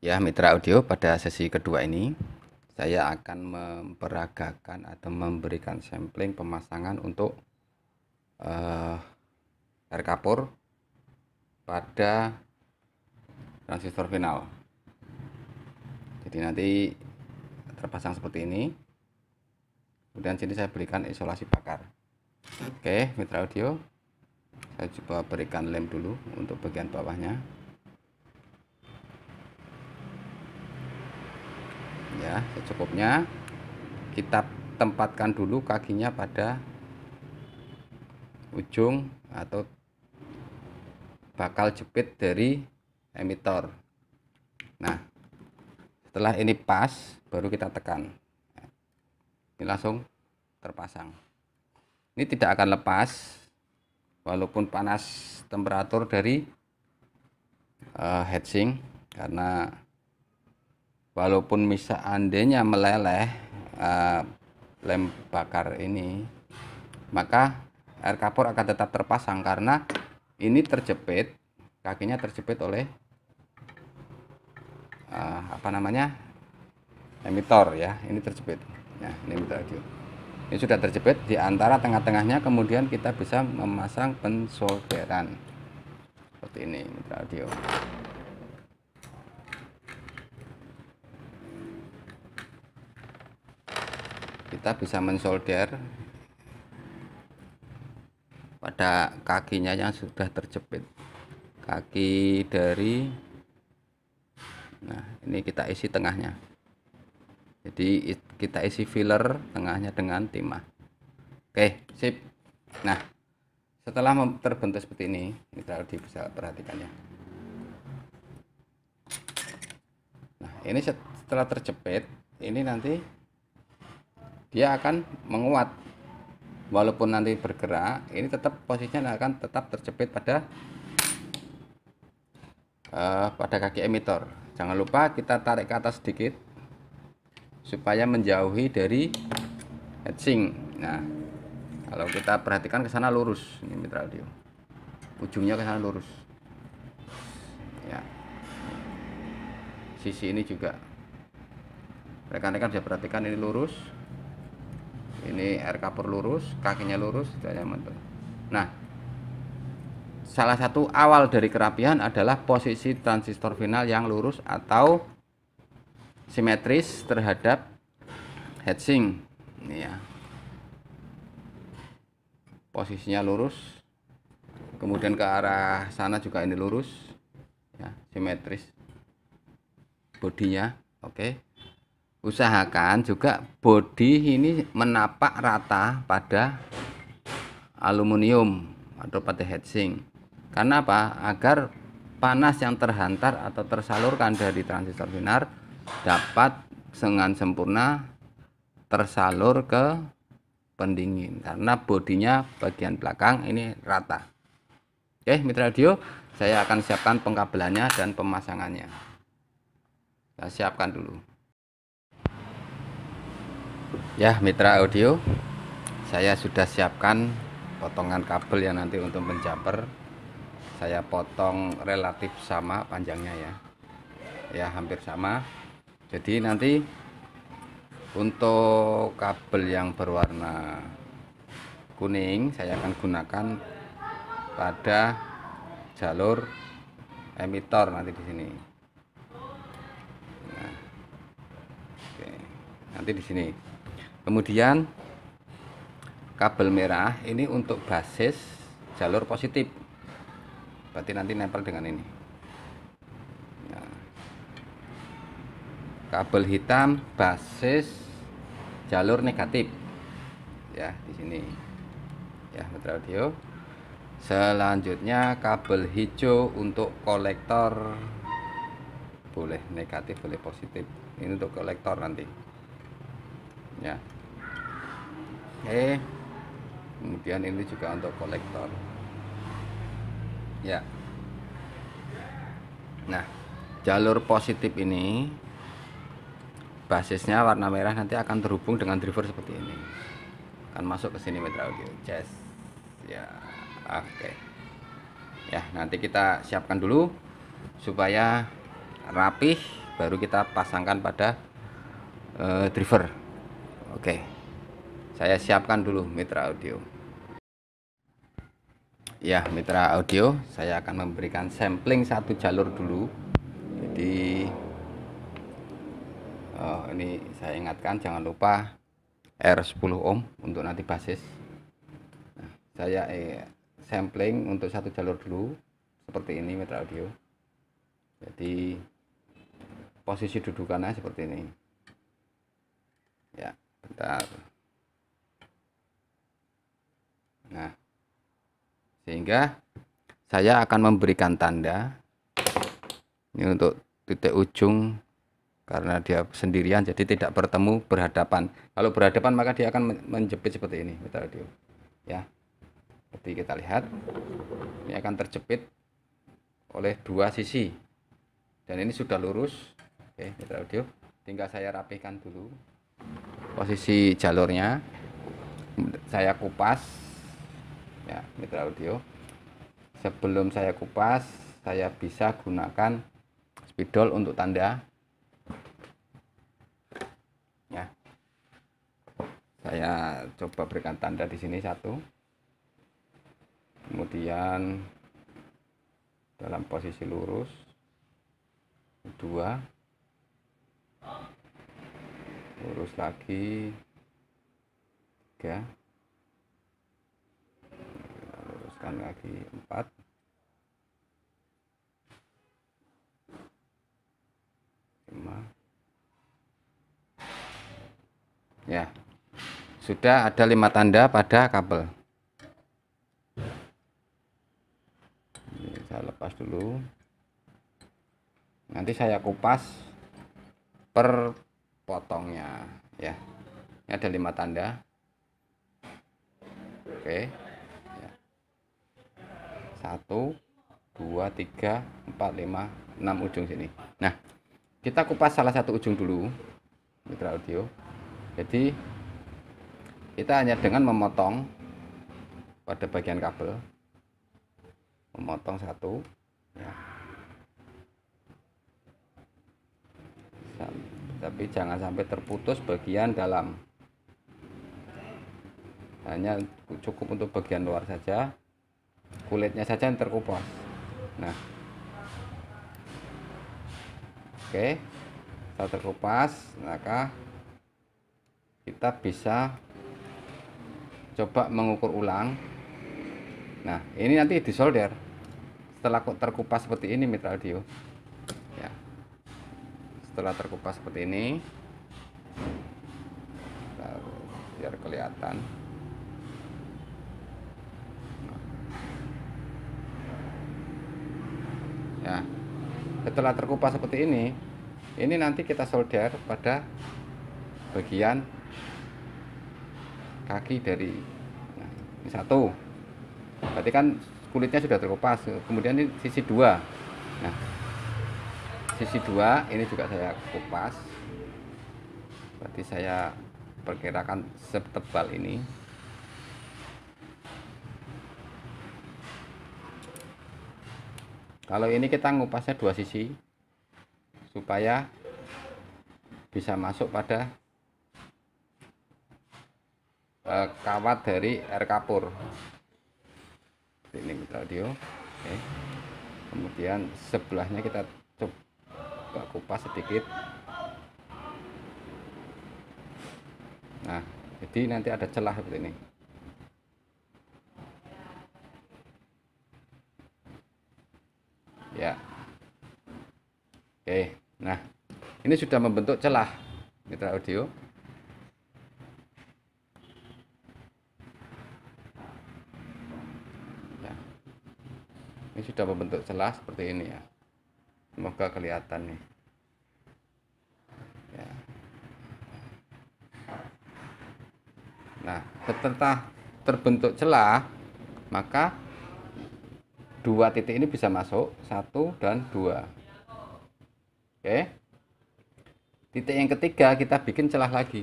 Ya, mitra audio pada sesi kedua ini saya akan memperagakan atau memberikan sampling pemasangan untuk uh, air kapur pada transistor final. Jadi nanti terpasang seperti ini. Kemudian sini saya berikan isolasi bakar. Oke, mitra audio. Saya coba berikan lem dulu untuk bagian bawahnya. ya secukupnya kita tempatkan dulu kakinya pada ujung atau bakal jepit dari emitor nah setelah ini pas baru kita tekan ini langsung terpasang ini tidak akan lepas walaupun panas temperatur dari uh, heatsink karena walaupun misal andainya meleleh uh, lem bakar ini maka air kapur akan tetap terpasang karena ini terjepit kakinya terjepit oleh uh, apa namanya emitor ya ini terjepit ya ini emitor ini sudah terjepit di antara tengah-tengahnya kemudian kita bisa memasang pensolderan seperti ini ini kita bisa mensolder pada kakinya yang sudah terjepit kaki dari nah ini kita isi tengahnya jadi kita isi filler tengahnya dengan timah oke sip nah setelah terbentuk seperti ini kita lebih bisa perhatikannya nah ini setelah terjepit ini nanti dia akan menguat walaupun nanti bergerak ini tetap posisinya akan tetap terjepit pada uh, pada kaki emitor jangan lupa kita tarik ke atas sedikit supaya menjauhi dari etching nah kalau kita perhatikan ke sana lurus ini mitra audio ujungnya ke sana lurus ya sisi ini juga rekan-rekan bisa perhatikan ini lurus ini air kapur lurus kakinya lurus itu aja mentul nah salah satu awal dari kerapihan adalah posisi transistor final yang lurus atau simetris terhadap heatsink ini ya posisinya lurus kemudian ke arah sana juga ini lurus ya simetris bodinya oke usahakan juga bodi ini menapak rata pada aluminium atau pada heatsink karena apa agar panas yang terhantar atau tersalurkan dari transistor binar dapat dengan sempurna tersalur ke pendingin karena bodinya bagian belakang ini rata oke mitra radio saya akan siapkan pengkabelannya dan pemasangannya kita siapkan dulu ya mitra audio saya sudah siapkan potongan kabel yang nanti untuk menjumper saya potong relatif sama panjangnya ya ya hampir sama jadi nanti untuk kabel yang berwarna kuning saya akan gunakan pada jalur emitor nanti di sini nah, oke. nanti di sini kemudian kabel merah ini untuk basis jalur positif berarti nanti nempel dengan ini nah. kabel hitam basis jalur negatif ya di sini ya metro audio selanjutnya kabel hijau untuk kolektor boleh negatif boleh positif ini untuk kolektor nanti ya oke eh, kemudian ini juga untuk kolektor ya nah jalur positif ini basisnya warna merah nanti akan terhubung dengan driver seperti ini akan masuk ke sini Metro audio yes ya oke okay. ya nanti kita siapkan dulu supaya rapih baru kita pasangkan pada uh, driver oke okay saya siapkan dulu mitra audio ya mitra audio saya akan memberikan sampling satu jalur dulu jadi oh, ini saya ingatkan jangan lupa R10 ohm untuk nanti basis nah, saya eh, sampling untuk satu jalur dulu seperti ini mitra audio jadi posisi dudukannya seperti ini ya bentar Nah, sehingga saya akan memberikan tanda ini untuk titik ujung karena dia sendirian jadi tidak bertemu berhadapan kalau berhadapan maka dia akan menjepit seperti ini mitra radio ya seperti kita lihat ini akan terjepit oleh dua sisi dan ini sudah lurus oke mitra audio tinggal saya rapihkan dulu posisi jalurnya saya kupas ya mitra audio sebelum saya kupas saya bisa gunakan spidol untuk tanda ya saya coba berikan tanda di sini satu kemudian dalam posisi lurus dua lurus lagi tiga depan kaki 4 ya sudah ada lima tanda pada kabel Ini saya lepas dulu nanti saya kupas per potongnya ya Ini ada lima tanda oke 1 2 3 4 5 6 ujung sini nah kita kupas salah satu ujung dulu mitra audio jadi kita hanya dengan memotong pada bagian kabel memotong satu ya. tapi jangan sampai terputus bagian dalam hanya cukup untuk bagian luar saja kulitnya saja yang terkupas nah oke kita setelah terkupas maka kita bisa coba mengukur ulang nah ini nanti disolder setelah terkupas seperti ini mitra audio ya setelah terkupas seperti ini biar kelihatan ya setelah terkupas seperti ini ini nanti kita solder pada bagian kaki dari nah, ini satu berarti kan kulitnya sudah terkupas kemudian ini sisi dua nah sisi dua ini juga saya kupas berarti saya perkirakan setebal ini kalau ini kita ngupasnya dua sisi supaya bisa masuk pada eh, kawat dari air kapur ini audio oke kemudian sebelahnya kita coba kupas sedikit nah jadi nanti ada celah seperti ini ini sudah membentuk celah mitra audio ya. ini sudah membentuk celah seperti ini ya semoga kelihatan nih ya. nah setelah terbentuk celah maka dua titik ini bisa masuk satu dan dua oke okay titik yang ketiga kita bikin celah lagi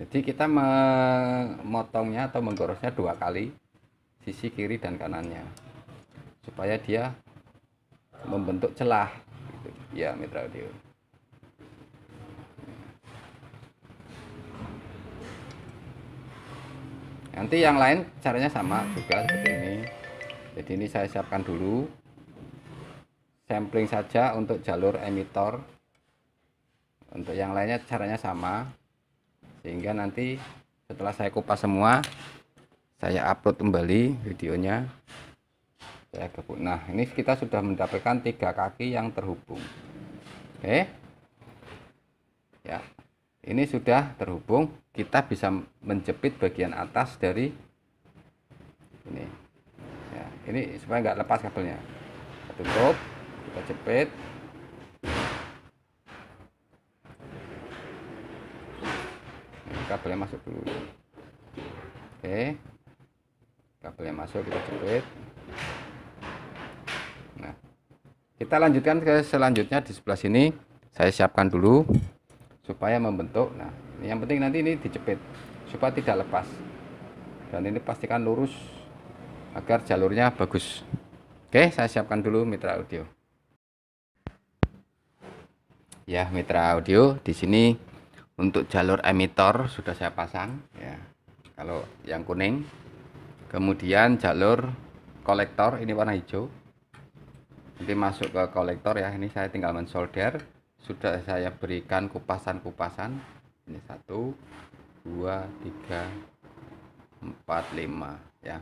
jadi kita memotongnya atau menggorosnya dua kali sisi kiri dan kanannya supaya dia membentuk celah gitu. ya mitra audio nanti yang lain caranya sama juga seperti ini jadi ini saya siapkan dulu sampling saja untuk jalur emitor untuk yang lainnya caranya sama sehingga nanti setelah saya kupas semua saya upload kembali videonya saya gebuk nah ini kita sudah mendapatkan tiga kaki yang terhubung oke okay. ya ini sudah terhubung kita bisa menjepit bagian atas dari ini ya, ini supaya nggak lepas kabelnya tutup kita jepit kabelnya masuk dulu oke kabelnya masuk kita jepit nah kita lanjutkan ke selanjutnya di sebelah sini saya siapkan dulu supaya membentuk nah yang penting nanti ini dijepit supaya tidak lepas dan ini pastikan lurus agar jalurnya bagus oke saya siapkan dulu mitra audio ya mitra audio di sini untuk jalur emitor sudah saya pasang ya kalau yang kuning kemudian jalur kolektor ini warna hijau nanti masuk ke kolektor ya ini saya tinggal mensolder sudah saya berikan kupasan-kupasan ini satu dua tiga empat lima ya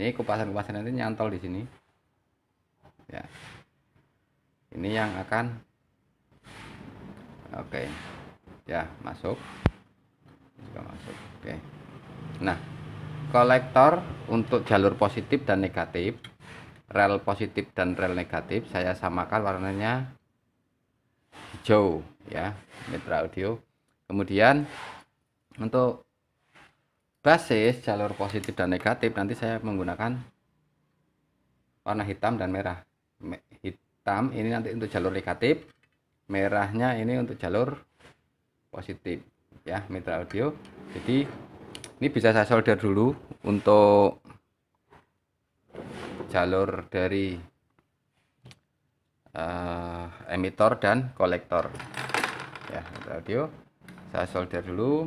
ini kupasan-kupasan nanti nyantol di sini ya ini yang akan oke ya masuk juga masuk oke nah kolektor untuk jalur positif dan negatif rel positif dan rel negatif saya samakan warnanya hijau ya mitra audio kemudian untuk basis jalur positif dan negatif nanti saya menggunakan warna hitam dan merah hitam ini nanti untuk jalur negatif merahnya ini untuk jalur positif ya mitra audio jadi ini bisa saya solder dulu untuk jalur dari uh, eh, emitor dan kolektor ya mitra audio saya solder dulu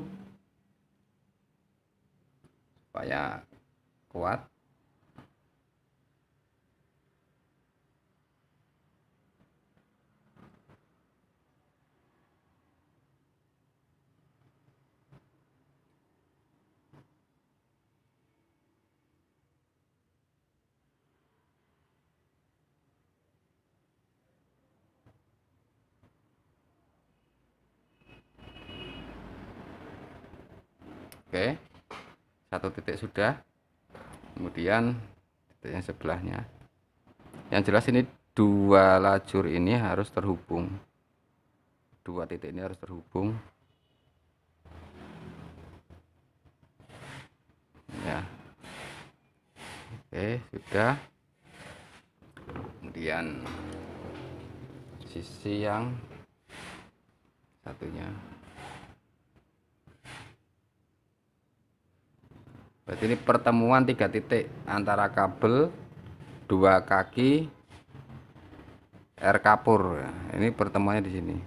supaya kuat oke satu titik sudah kemudian titik yang sebelahnya yang jelas ini dua lajur ini harus terhubung dua titik ini harus terhubung ya oke sudah kemudian sisi yang satunya berarti ini pertemuan tiga titik antara kabel dua kaki r kapur ini pertemuannya di sini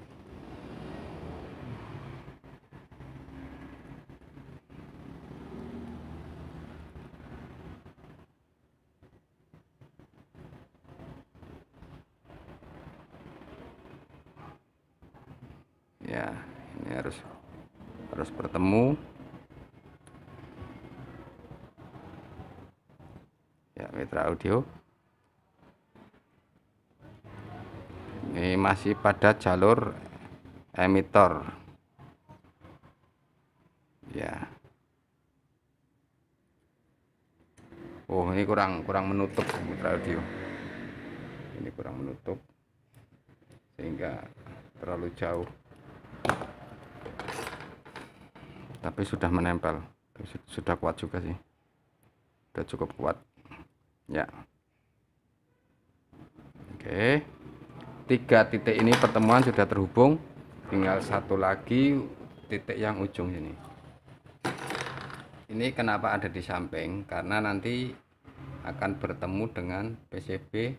ya ini harus harus bertemu ya mitra audio ini masih pada jalur emitor ya Oh ini kurang kurang menutup mitra audio ini kurang menutup sehingga terlalu jauh tapi sudah menempel sudah kuat juga sih sudah cukup kuat Ya. Oke. Tiga titik ini pertemuan sudah terhubung. Tinggal satu lagi titik yang ujung ini. Ini kenapa ada di samping? Karena nanti akan bertemu dengan PCB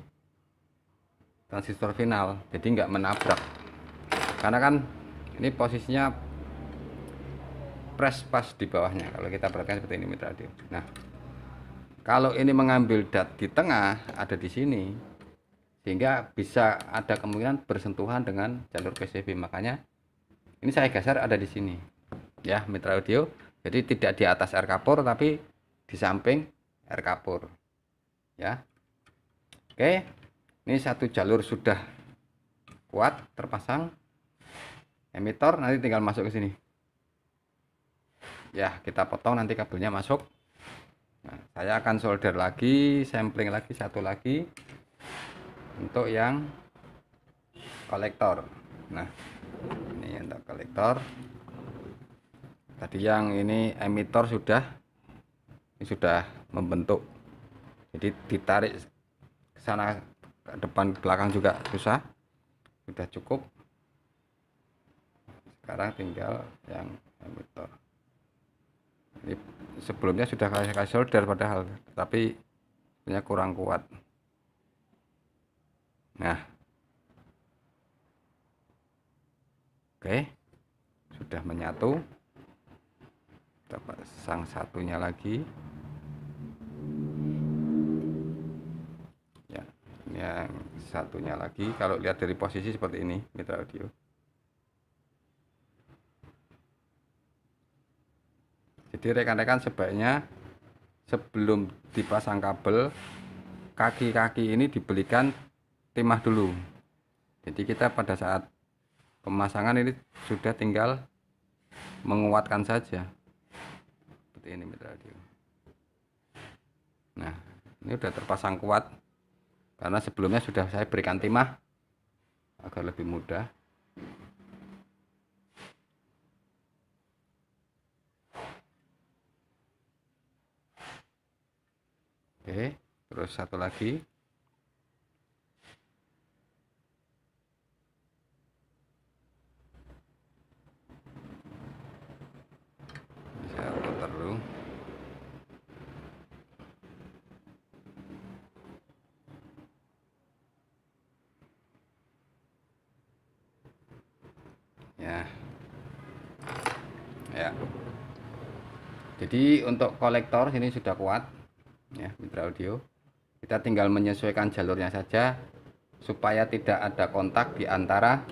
transistor final. Jadi nggak menabrak. Karena kan ini posisinya press pas di bawahnya kalau kita perhatikan seperti ini mitra nah kalau ini mengambil dat di tengah ada di sini sehingga bisa ada kemungkinan bersentuhan dengan jalur PCB makanya ini saya geser ada di sini ya mitra audio jadi tidak di atas air kapur tapi di samping air kapur ya oke ini satu jalur sudah kuat terpasang emitor nanti tinggal masuk ke sini ya kita potong nanti kabelnya masuk nah, saya akan solder lagi sampling lagi satu lagi untuk yang kolektor nah ini untuk kolektor tadi yang ini emitor sudah ini sudah membentuk jadi ditarik ke sana ke depan ke belakang juga susah sudah cukup sekarang tinggal yang emitor sebelumnya sudah saya kasih solder padahal tapi punya kurang kuat nah oke sudah menyatu kita pasang satunya lagi ya ini yang satunya lagi kalau lihat dari posisi seperti ini mitra audio jadi rekan-rekan sebaiknya sebelum dipasang kabel kaki-kaki ini dibelikan timah dulu jadi kita pada saat pemasangan ini sudah tinggal menguatkan saja seperti ini mitra radio nah ini sudah terpasang kuat karena sebelumnya sudah saya berikan timah agar lebih mudah Oke, terus satu lagi. Bisa putar dulu. Ya. Ya. Jadi untuk kolektor ini sudah kuat. Radio, Audio kita tinggal menyesuaikan jalurnya saja supaya tidak ada kontak di antara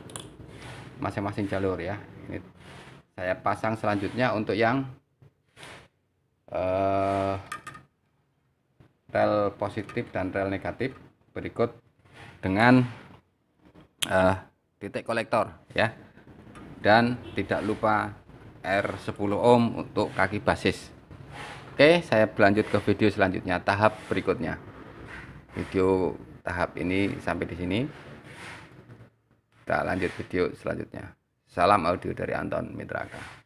masing-masing jalur ya ini saya pasang selanjutnya untuk yang uh, rel positif dan rel negatif berikut dengan uh, titik kolektor ya dan tidak lupa R10 ohm untuk kaki basis Oke, saya berlanjut ke video selanjutnya, tahap berikutnya. Video tahap ini sampai di sini. Kita lanjut video selanjutnya. Salam audio dari Anton Mitraka.